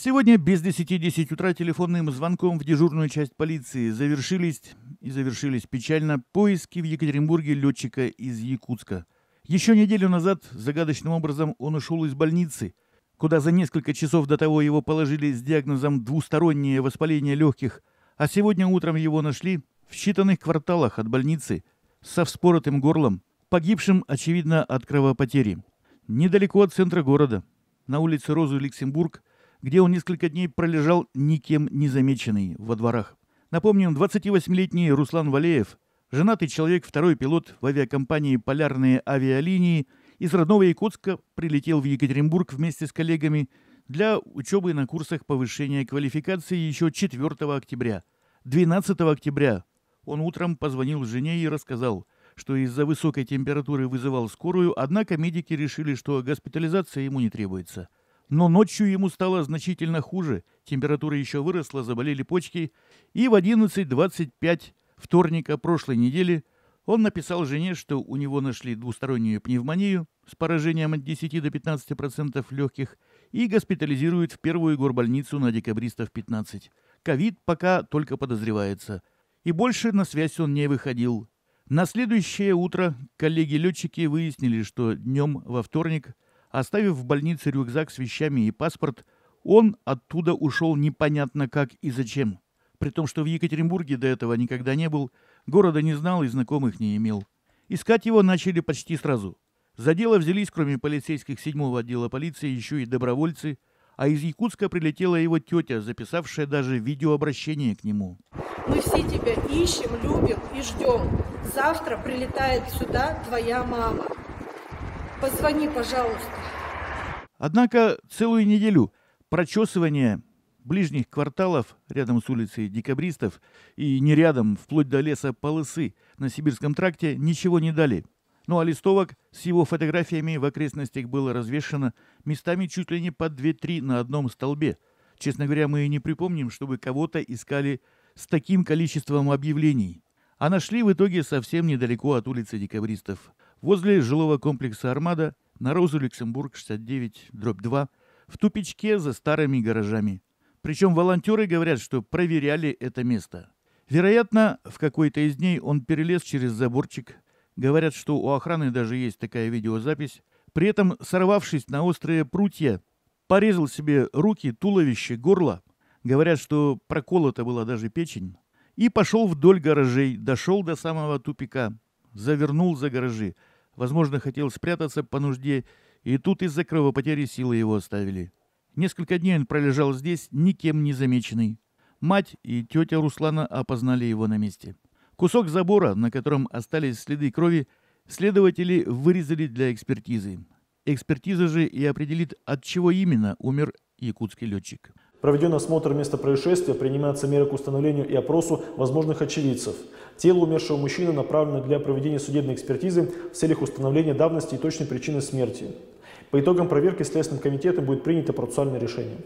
Сегодня без 10-10 утра телефонным звонком в дежурную часть полиции завершились и завершились печально поиски в Екатеринбурге летчика из Якутска. Еще неделю назад загадочным образом он ушел из больницы, куда за несколько часов до того его положили с диагнозом двустороннее воспаление легких, а сегодня утром его нашли в считанных кварталах от больницы со вспоротым горлом, погибшим, очевидно, от кровопотери. Недалеко от центра города, на улице Розу Люксембург, где он несколько дней пролежал никем не замеченный во дворах. Напомним, 28-летний Руслан Валеев, женатый человек, второй пилот в авиакомпании «Полярные авиалинии», из родного Якутска прилетел в Екатеринбург вместе с коллегами для учебы на курсах повышения квалификации еще 4 октября. 12 октября он утром позвонил жене и рассказал, что из-за высокой температуры вызывал скорую, однако медики решили, что госпитализация ему не требуется – но ночью ему стало значительно хуже, температура еще выросла, заболели почки, и в 11.25 вторника прошлой недели он написал жене, что у него нашли двустороннюю пневмонию с поражением от 10 до 15% легких и госпитализируют в первую горбольницу на декабристов 15. Ковид пока только подозревается. И больше на связь он не выходил. На следующее утро коллеги-летчики выяснили, что днем во вторник – Оставив в больнице рюкзак с вещами и паспорт, он оттуда ушел непонятно как и зачем. При том, что в Екатеринбурге до этого никогда не был, города не знал и знакомых не имел. Искать его начали почти сразу. За дело взялись, кроме полицейских седьмого отдела полиции, еще и добровольцы, а из Якутска прилетела его тетя, записавшая даже видеообращение к нему. Мы все тебя ищем, любим и ждем. Завтра прилетает сюда твоя мама. Позвони, пожалуйста. Однако целую неделю прочесывание ближних кварталов рядом с улицей Декабристов и не рядом, вплоть до леса полосы на Сибирском тракте ничего не дали. Ну а листовок с его фотографиями в окрестностях было развешено местами чуть ли не по 2-3 на одном столбе. Честно говоря, мы и не припомним, чтобы кого-то искали с таким количеством объявлений. А нашли в итоге совсем недалеко от улицы Декабристов. Возле жилого комплекса «Армада» на Розу Люксембург 69-2 в тупичке за старыми гаражами. Причем волонтеры говорят, что проверяли это место. Вероятно, в какой-то из дней он перелез через заборчик. Говорят, что у охраны даже есть такая видеозапись. При этом, сорвавшись на острые прутья, порезал себе руки, туловище, горло. Говорят, что проколота была даже печень. И пошел вдоль гаражей, дошел до самого тупика завернул за гаражи. Возможно, хотел спрятаться по нужде, и тут из-за кровопотери силы его оставили. Несколько дней он пролежал здесь, никем не замеченный. Мать и тетя Руслана опознали его на месте. Кусок забора, на котором остались следы крови, следователи вырезали для экспертизы. Экспертиза же и определит, от чего именно умер якутский летчик. Проведен осмотр места происшествия, принимаются меры к установлению и опросу возможных очевидцев. Тело умершего мужчины направлено для проведения судебной экспертизы в целях установления давности и точной причины смерти. По итогам проверки Следственным комитетом будет принято процессуальное решение.